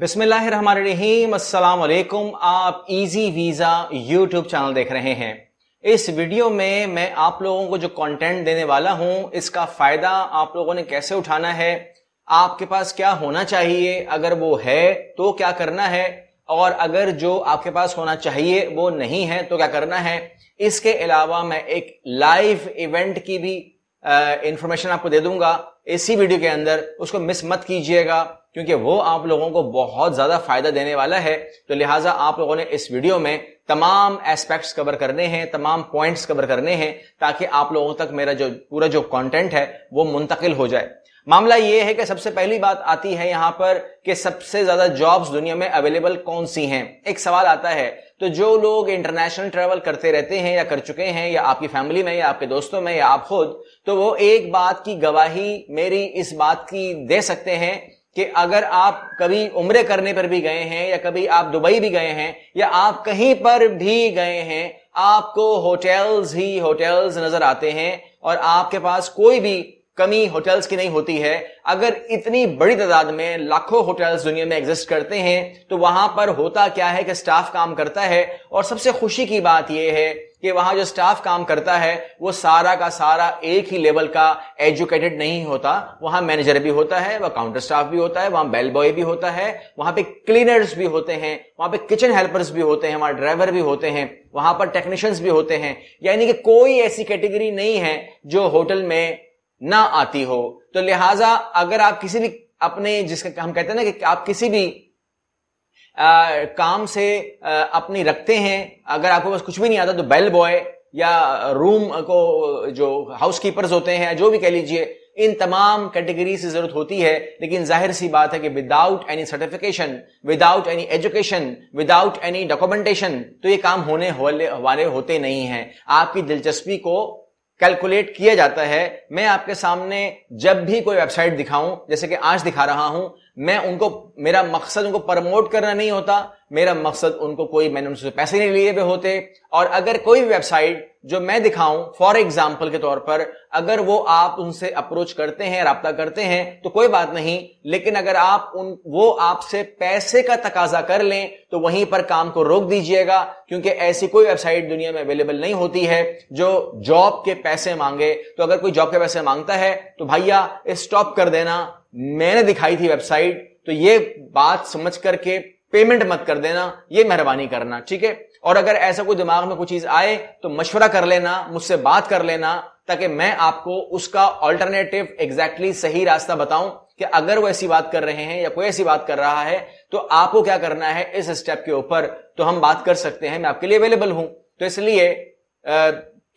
बिस्मिल्लाहिर्रहमानिर्रहीम अस्सलाम वालेकुम आप इजी वीज़ा यूट्यूब चैनल देख रहे हैं इस वीडियो में मैं आप लोगों को जो कंटेंट देने वाला हूं इसका फ़ायदा आप लोगों ने कैसे उठाना है आपके पास क्या होना चाहिए अगर वो है तो क्या करना है और अगर जो आपके पास होना चाहिए वो नहीं है तो क्या करना है इसके अलावा मैं एक लाइव इवेंट की भी इंफॉर्मेशन आपको दे दूंगा इसी वीडियो के अंदर उसको मिस मत कीजिएगा क्योंकि वो आप लोगों को बहुत ज्यादा फायदा देने वाला है तो लिहाजा आप लोगों ने इस वीडियो में तमाम एस्पेक्ट्स कवर करने हैं तमाम पॉइंट्स कवर करने हैं ताकि आप लोगों तक मेरा जो पूरा जो कंटेंट है वो मुंतकिल हो जाए मामला ये है कि सबसे पहली बात आती है यहां पर कि सबसे ज्यादा जॉब्स दुनिया में अवेलेबल कौन सी हैं एक सवाल आता है तो जो लोग इंटरनेशनल ट्रेवल करते रहते हैं या कर चुके हैं या आपकी फैमिली में या आपके दोस्तों में या आप खुद तो वो एक बात की गवाही मेरी इस बात की दे सकते हैं कि अगर आप कभी उम्र करने पर भी गए हैं या कभी आप दुबई भी गए हैं या आप कहीं पर भी गए हैं आपको होटल्स ही होटल्स नजर आते हैं और आपके पास कोई भी कमी होटल्स की नहीं होती है अगर इतनी बड़ी तादाद में लाखों होटल्स दुनिया में एग्जिस्ट करते हैं तो वहां पर होता क्या है कि स्टाफ काम करता है और सबसे खुशी की बात यह है कि वहां जो स्टाफ काम करता है वो सारा का सारा एक ही लेवल का एजुकेटेड नहीं होता वहां मैनेजर भी होता है वह काउंटर स्टाफ भी होता है वहां बेल बॉय भी होता है वहां पे क्लीनर्स भी होते हैं वहां पे किचन हेल्पर्स भी होते हैं वहां ड्राइवर भी होते हैं वहां पर टेक्नीशियंस भी होते हैं यानी कि कोई ऐसी कैटेगरी नहीं है जो होटल में ना आती हो तो लिहाजा अगर आप किसी भी अपने जिसका हम कहते हैं ना कि आप किसी भी आ, काम से आ, अपनी रखते हैं अगर आपको पास कुछ भी नहीं आता तो बेल बॉय या रूम को जो हाउस कीपर्स होते हैं जो भी कह लीजिए इन तमाम कैटेगरी से जरूरत होती है लेकिन जाहिर सी बात है कि without any certification without any education without any documentation तो ये काम होने वाले होते नहीं हैं आपकी दिलचस्पी को कैलकुलेट किया जाता है मैं आपके सामने जब भी कोई वेबसाइट दिखाऊं जैसे कि आज दिखा रहा हूं मैं उनको मेरा मकसद उनको प्रमोट करना नहीं होता मेरा मकसद उनको कोई मैंने उनसे पैसे नहीं लिए हुए होते और अगर कोई भी वेबसाइट जो मैं दिखाऊं फॉर एग्जाम्पल के तौर पर अगर वो आप उनसे अप्रोच करते हैं रबता करते हैं तो कोई बात नहीं लेकिन अगर आप उन वो आपसे पैसे का तकाजा कर लें तो वहीं पर काम को रोक दीजिएगा क्योंकि ऐसी कोई वेबसाइट दुनिया में अवेलेबल नहीं होती है जो जॉब के पैसे मांगे तो अगर कोई जॉब के पैसे मांगता है तो भैया स्टॉप कर देना मैंने दिखाई थी वेबसाइट तो ये बात समझ करके पेमेंट मत कर देना ये मेहरबानी करना ठीक है और अगर ऐसा कोई दिमाग में कोई चीज आए तो मशवरा कर लेना मुझसे बात कर लेना ताकि मैं आपको उसका ऑल्टरनेटिव एग्जैक्टली exactly सही रास्ता बताऊं कि अगर वो ऐसी बात कर रहे हैं या कोई ऐसी बात कर रहा है तो आपको क्या करना है इस स्टेप के ऊपर तो हम बात कर सकते हैं मैं आपके लिए अवेलेबल हूं तो इसलिए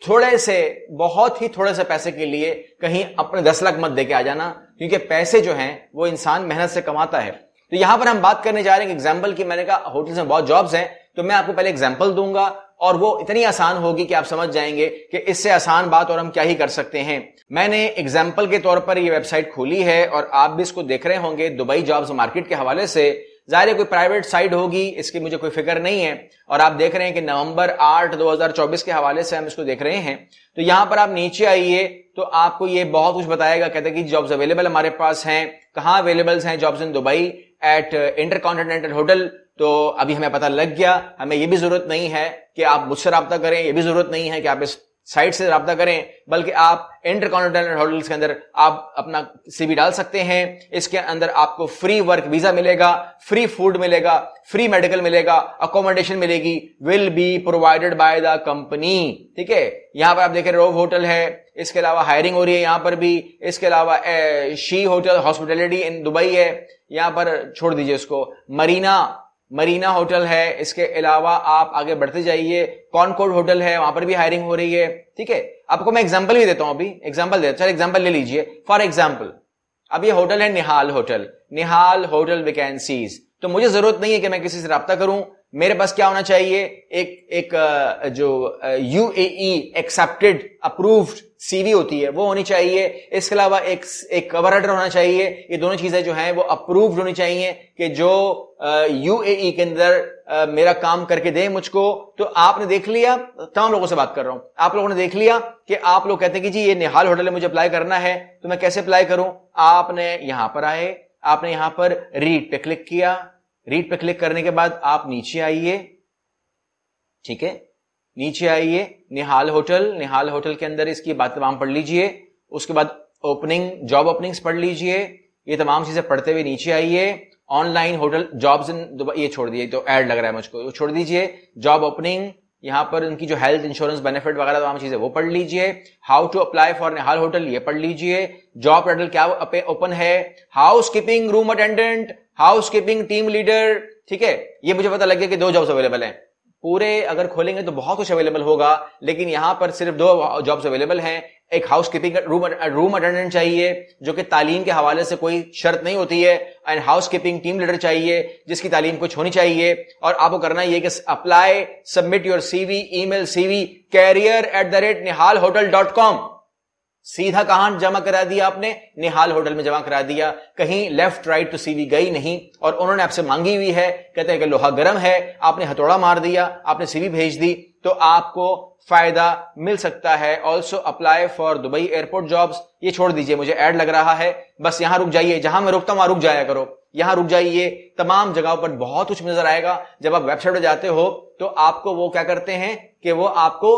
थोड़े से बहुत ही थोड़े से पैसे के लिए कहीं अपने दस लाख मत दे के आ जाना क्योंकि पैसे जो हैं वो इंसान मेहनत से कमाता है तो यहां पर हम बात करने जा रहे हैं एग्जाम्पल की मैंने कहा होटल्स में बहुत जॉब्स हैं तो मैं आपको पहले एग्जाम्पल दूंगा और वो इतनी आसान होगी कि आप समझ जाएंगे कि इससे आसान बात और हम क्या ही कर सकते हैं मैंने एग्जाम्पल के तौर पर ये वेबसाइट खोली है और आप भी इसको देख रहे होंगे दुबई जॉब्स मार्केट के हवाले से जाहिर है कोई प्राइवेट साइट होगी इसकी मुझे कोई फिक्र नहीं है और आप देख रहे हैं कि नवंबर आठ 2024 के हवाले से हम इसको देख रहे हैं तो यहां पर आप नीचे आइए तो आपको ये बहुत कुछ बताएगा कहते हैं कि जॉब्स अवेलेबल हमारे पास हैं कहाँ अवेलेबल्स हैं jobs in Dubai at InterContinental hotel तो अभी हमें पता लग गया हमें यह भी जरूरत नहीं है कि आप मुझसे रब्ता करें यह भी जरूरत नहीं है कि आप इस साइट से रब्ता करें बल्कि आप इंटरकॉन्टिनेंटल होटल्स के अंदर आप अपना सीवी डाल सकते हैं इसके अंदर आपको फ्री वर्क वीजा मिलेगा फ्री फूड मिलेगा फ्री मेडिकल मिलेगा अकोमोडेशन मिलेगी will be provided by the company ठीक है यहां पर आप देखें रोव होटल है इसके अलावा हायरिंग हो रही है यहाँ पर भी इसके अलावा शी होटल हॉस्पिटलिटी इन दुबई है यहाँ पर छोड़ दीजिए उसको मरीना मरीना होटल है इसके अलावा आप आगे बढ़ते जाइए कॉनकोड होटल है वहां पर भी हायरिंग हो रही है ठीक है आपको मैं एग्जाम्पल भी देता हूं अभी एग्जाम्पल देता चल एग्जाम्पल ले लीजिए फॉर एग्जाम्पल अब ये होटल है Nihal hotel Nihal hotel vacancies तो मुझे जरूरत नहीं है कि मैं किसी से रब्ता करूं मेरे पास क्या होना चाहिए एक एक जो यू एक्सेप्टेड अप्रूव्ड सीवी होती है वो होनी चाहिए इसके अलावा एक एक कवर लेटर होना चाहिए ये दोनों चीजें जो हैं वो अप्रूव्ड होनी चाहिए कि जो यू e के अंदर मेरा काम करके दे मुझको तो आपने देख लिया तमाम लोगों से बात कर रहा हूं आप लोगों ने देख लिया कि आप लोग कहते हैं कि जी ये निहाल होटल में मुझे अप्लाई करना है तो मैं कैसे अप्लाई करूं आपने यहां पर आए आपने यहां पर रीड पे क्लिक किया रीड पे क्लिक करने के बाद आप नीचे आइए ठीक है नीचे आइए निहाल होटल निहाल होटल के अंदर इसकी बात तमाम पढ़ लीजिए उसके बाद ओपनिंग जॉब ओपनिंग्स पढ़ लीजिए ये तमाम चीजें पढ़ते हुए नीचे आइए ऑनलाइन होटल जॉब्स इन ये छोड़ दिए तो ऐड लग रहा है मुझको छोड़ दीजिए जॉब ओपनिंग यहां पर उनकी जो हेल्थ इंश्योरेंस बेनिफिट वगैरह तमाम चीजें वो पढ़ लीजिए how to apply for Nihal hotel ये पढ़ लीजिए जॉब टाइटल क्या ओपन है housekeeping room attendant housekeeping team leader ठीक है ये मुझे पता लग गया कि दो जॉब्स अवेलेबल हैं पूरे अगर खोलेंगे तो बहुत कुछ अवेलेबल होगा लेकिन यहाँ पर सिर्फ दो जॉब्स अवेलेबल हैं एक housekeeping room room attendant चाहिए जो कि तालीम के हवाले से कोई शर्त नहीं होती है and housekeeping team leader चाहिए जिसकी तालीम कुछ होनी चाहिए और आपको करना यह कि apply submit your CV email CV career at the rate Nihal hotel dot com सीधा कहां जमा करा दिया आपने निहाल होटल में जमा करा दिया कहीं लेफ्ट राइट टू सीवी गई नहीं और उन्होंने आपसे मांगी हुई है कहते हैं कि लोहा गर्म है आपने हथौड़ा मार दिया आपने सीवी भेज दी तो आपको फायदा मिल सकता है also apply for Dubai airport jobs ये छोड़ दीजिए मुझे ऐड लग रहा है बस यहां रुक जाइए जहां मैं रुकता हूं वहां रुक जाया करो यहां रुक जाइए तमाम जगहों पर बहुत कुछ नजर आएगा जब आप वेबसाइट पर जाते हो तो आपको वो क्या करते हैं कि वो आपको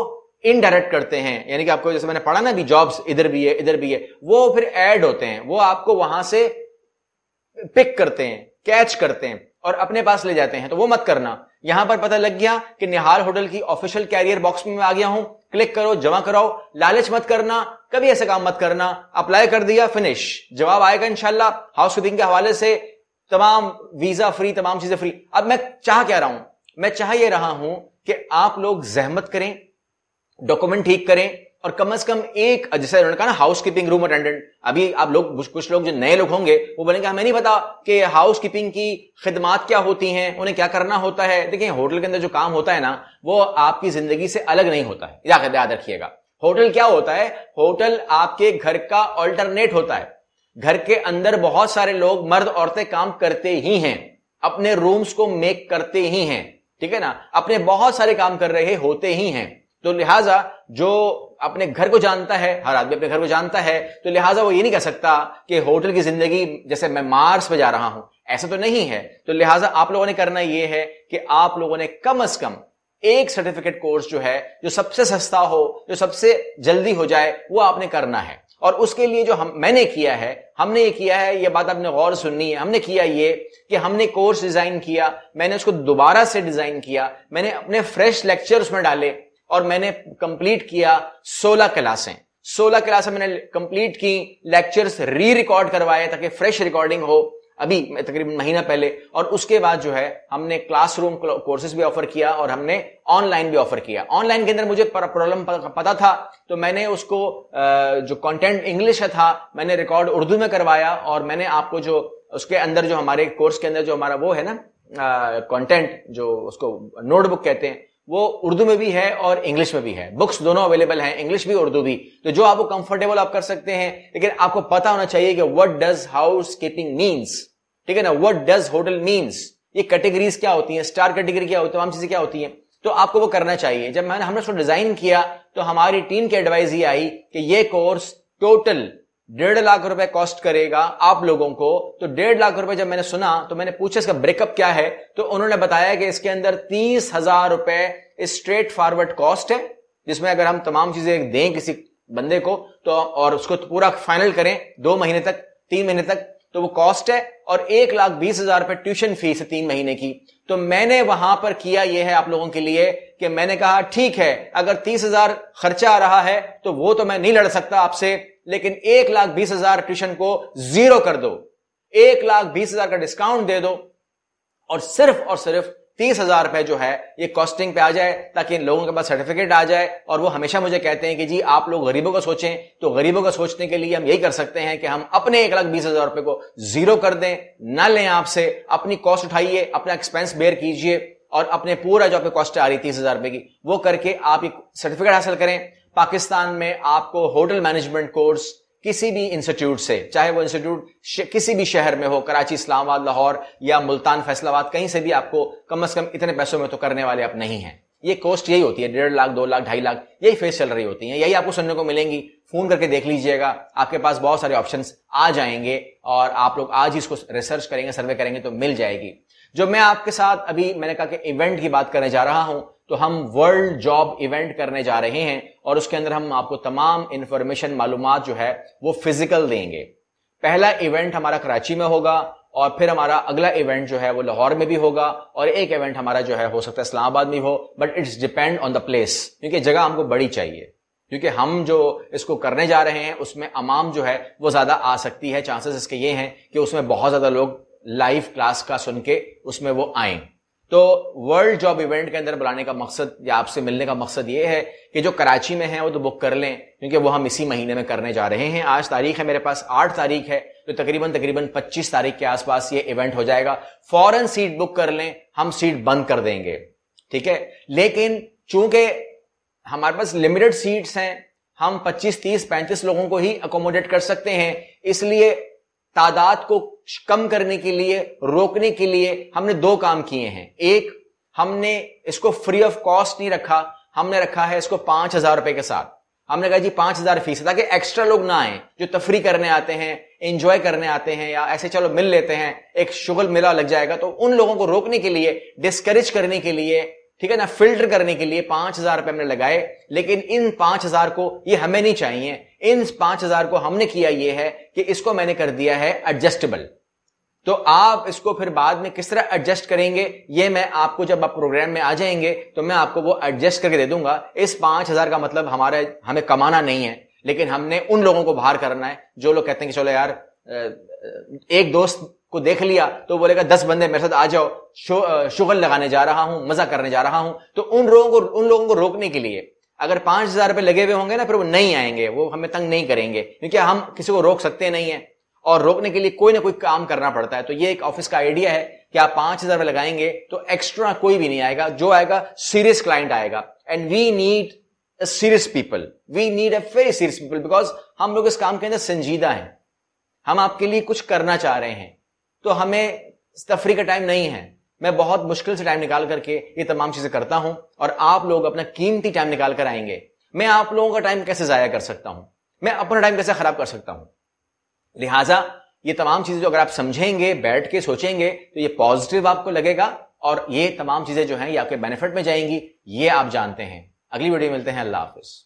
इनडायरेक्ट करते हैं यानी कि आपको जैसे मैंने पढ़ा ना भी जॉब्स इधर भी है इधर भी है वो फिर ऐड होते हैं वो आपको वहां से पिक करते हैं कैच करते हैं और अपने पास ले जाते हैं तो वो मत करना यहां पर पता लग गया कि निहाल होटल की ऑफिशियल कैरियर बॉक्स में आ गया हूं क्लिक करो जमा कराओ लालच मत करना कभी ऐसा काम मत करना अप्लाई कर दिया फिनिश जवाब आएगा इनशाला हाउस कीपिंग के हवाले से तमाम वीजा फ्री तमाम चीजें फ्री अब मैं चाह क्या रहा हूं मैं चाह ये रहा हूं कि आप लोग जहमत करें डॉक्यूमेंट ठीक करें और कम से कम एक जैसे उन्होंने कहा ना हाउस कीपिंग रूम अटेंडेंट अभी आप लोग कुछ कुछ लोग जो नए लोग होंगे वो बोलेंगे हमें नहीं पता कि हाउस कीपिंग की खिदमात क्या होती हैं उन्हें क्या करना होता है देखिए होटल के अंदर जो काम होता है ना वो आपकी जिंदगी से अलग नहीं होता है याद रखिएगा होटल क्या होता है होटल आपके घर का ऑल्टरनेट होता है घर के अंदर बहुत सारे लोग मर्द औरतें काम करते ही हैं अपने रूम्स को मेक करते ही हैं ठीक है ना अपने बहुत सारे काम कर रहे होते ही हैं तो लिहाजा जो अपने घर को जानता है हर आदमी अपने घर को जानता है तो लिहाजा वो ये नहीं कह सकता कि होटल की जिंदगी जैसे मैं मार्स पे जा रहा हूं ऐसा तो नहीं है तो लिहाजा आप लोगों ने करना यह है कि आप लोगों ने कम अज कम एक सर्टिफिकेट कोर्स जो है जो सबसे सस्ता हो जो सबसे जल्दी हो जाए वो आपने करना है और उसके लिए जो हम मैंने किया है हमने ये किया है ये बात आपने गौर सुननी है हमने किया ये कि हमने कोर्स डिजाइन किया मैंने उसको दोबारा से डिजाइन किया मैंने अपने फ्रेश लेक्चर उसमें डाले और मैंने कंप्लीट किया 16 क्लासें 16 क्लासें मैंने कंप्लीट की लेक्चर्स री रिकॉर्ड करवाए ताकि फ्रेश रिकॉर्डिंग हो अभी तकरीबन महीना पहले और उसके बाद जो है हमने क्लासरूम कोर्सेज भी ऑफर किया और हमने ऑनलाइन भी ऑफर किया ऑनलाइन के अंदर मुझे प्रॉब्लम पता था तो मैंने उसको जो कंटेंट इंग्लिश था मैंने रिकॉर्ड उर्दू में करवाया और मैंने आपको जो उसके अंदर जो हमारे कोर्स के अंदर जो हमारा वो है ना कंटेंट जो उसको नोटबुक कहते हैं वो उर्दू में भी है और इंग्लिश में भी है बुक्स दोनों अवेलेबल हैं इंग्लिश भी उर्दू भी तो जो आपको कंफर्टेबल आप कर सकते हैं लेकिन आपको पता होना चाहिए कि what does housekeeping means ठीक है ना व्हाट डज होटल मीन्स ये कैटेगरीज क्या होती है स्टार कैटेगरी क्या होती है तमाम चीजें क्या होती है तो आपको वो करना चाहिए जब मैंने हमने उसको डिजाइन किया तो हमारी टीम की एडवाइस ये आई कि ये कोर्स टोटल डेढ़ लाख रुपए कॉस्ट करेगा आप लोगों को तो डेढ़ लाख रुपए जब मैंने सुना तो मैंने पूछा इसका ब्रेकअप क्या है तो उन्होंने बताया कि इसके अंदर तीस हजार रुपए स्ट्रेट फॉरवर्ड कॉस्ट है जिसमें अगर हम तमाम चीजें दें किसी बंदे को तो और उसको तो पूरा फाइनल करें दो महीने तक तीन महीने तक तो वो कॉस्ट है और एक लाख बीस हजार रुपए ट्यूशन फीस है तीन महीने की तो मैंने वहां पर किया यह है आप लोगों के लिए कि मैंने कहा ठीक है अगर तीस हजार खर्चा आ रहा है तो वो तो मैं नहीं लड़ सकता आपसे लेकिन एक लाख बीस हजार ट्यूशन को जीरो कर दो एक लाख बीस हजार का डिस्काउंट दे दो और सिर्फ और सिर्फ तीस हजार रुपए जो है ये कॉस्टिंग पे आ जाए ताकि इन लोगों के पास सर्टिफिकेट आ जाए और वो हमेशा मुझे कहते हैं कि जी आप लोग गरीबों का सोचें तो गरीबों का सोचने के लिए हम यही कर सकते हैं कि हम अपने एक लाख बीस हजार रुपए को जीरो कर दें ना लें आपसे अपनी कॉस्ट उठाइए अपना एक्सपेंस बेयर कीजिए और अपने पूरा जो आपकी कॉस्ट आ रही है तीस हजार रुपए की वो करके आप सर्टिफिकेट हासिल करें पाकिस्तान में आपको होटल मैनेजमेंट कोर्स किसी भी इंस्टीट्यूट से चाहे वो इंस्टीट्यूट किसी भी शहर में हो कराची इस्लामाबाद लाहौर या मुल्तान फैसलाबाद कहीं से भी आपको कम से कम इतने पैसों में तो करने वाले आप नहीं हैं ये कॉस्ट यही होती है डेढ़ लाख दो लाख ढाई लाख यही फेस चल रही होती है यही आपको सुनने को मिलेंगी फोन करके देख लीजिएगा आपके पास बहुत सारे ऑप्शन आ जाएंगे और आप लोग आज ही इसको रिसर्च करेंगे सर्वे करेंगे तो मिल जाएगी जब मैं आपके साथ अभी मैंने कहा कि इवेंट की बात करने जा रहा हूं तो हम वर्ल्ड जॉब इवेंट करने जा रहे हैं और उसके अंदर हम आपको तमाम इंफॉर्मेशन मालूम जो है वो फिजिकल देंगे पहला इवेंट हमारा कराची में होगा और फिर हमारा अगला इवेंट जो है वो लाहौर में भी होगा और एक इवेंट हमारा जो है हो सकता है इस्लामाबाद में हो but it's depend on the place क्योंकि जगह हमको बड़ी चाहिए क्योंकि हम जो इसको करने जा रहे हैं उसमें अमाम जो है वो ज्यादा आ सकती है चांसेस इसके ये हैं कि उसमें बहुत ज्यादा लोग लाइव क्लास का सुन के उसमें वो आए तो वर्ल्ड जॉब इवेंट के अंदर बुलाने का मकसद या आपसे मिलने का मकसद ये है कि जो कराची में है वो तो बुक कर लें क्योंकि वो हम इसी महीने में करने जा रहे हैं आज तारीख है मेरे पास आठ तारीख है तो तकरीबन तकरीबन 25 तारीख के आसपास ये इवेंट हो जाएगा फॉरन सीट बुक कर लें हम सीट बंद कर देंगे ठीक है लेकिन चूंकि हमारे पास लिमिटेड सीट्स हैं हम 25, 30, 35 लोगों को ही अकोमोडेट कर सकते हैं इसलिए तादाद को कम करने के लिए रोकने के लिए हमने दो काम किए हैं एक हमने इसको फ्री ऑफ कॉस्ट नहीं रखा हमने रखा है इसको पांच हजार रुपए के साथ हमने कहा जी पांच हजार फीस ताकि एक्स्ट्रा लोग ना आए जो तफरी करने आते हैं एंजॉय करने आते हैं या ऐसे चलो मिल लेते हैं एक शुगल मेला लग जाएगा तो उन लोगों को रोकने के लिए डिस्करेज करने के लिए ठीक है ना फिल्टर करने के लिए पांच हजार रुपए हमने लगाए लेकिन इन पांच हजार को ये हमें नहीं चाहिए इन पांच हजार को हमने किया ये है कि इसको मैंने कर दिया है एडजस्टेबल तो आप इसको फिर बाद में किस तरह एडजस्ट करेंगे ये मैं आपको जब आप प्रोग्राम में आ जाएंगे तो मैं आपको वो एडजस्ट करके दे दूंगा इस पांच हजार का मतलब हमारे हमें कमाना नहीं है लेकिन हमने उन लोगों को बाहर करना है जो लोग कहते हैं कि चलो यार एक दोस्त को देख लिया तो बोलेगा दस बंदे मेरे साथ आ जाओ शुगर लगाने जा रहा हूं मजा करने जा रहा हूं तो उन लोगों को उन लोगों को रोकने के लिए अगर पांच हजार रुपये लगे हुए होंगे ना फिर वो नहीं आएंगे वो हमें तंग नहीं करेंगे क्योंकि हम किसी को रोक सकते नहीं है और रोकने के लिए कोई ना कोई काम करना पड़ता है तो ये एक ऑफिस का आइडिया है कि आप पांच हजार लगाएंगे तो एक्स्ट्रा कोई भी नहीं आएगा जो आएगा सीरियस क्लाइंट आएगा and we need a serious people we need a very serious people because हम लोग इस काम के अंदर संजीदा हैं हम आपके लिए कुछ करना चाह रहे हैं तो हमें तफरी का टाइम नहीं है मैं बहुत मुश्किल से टाइम निकाल करके ये तमाम चीजें करता हूं और आप लोग अपना कीमती टाइम निकाल कर आएंगे मैं आप लोगों का टाइम कैसे जाया कर सकता हूं मैं अपना टाइम कैसे खराब कर सकता हूं लिहाजा ये तमाम चीजें जो अगर आप समझेंगे बैठ के सोचेंगे तो ये पॉजिटिव आपको लगेगा और ये तमाम चीजें जो हैं ये आपके बेनिफिट में जाएंगी ये आप जानते हैं अगली वीडियो मिलते हैं अल्लाह हाफिज़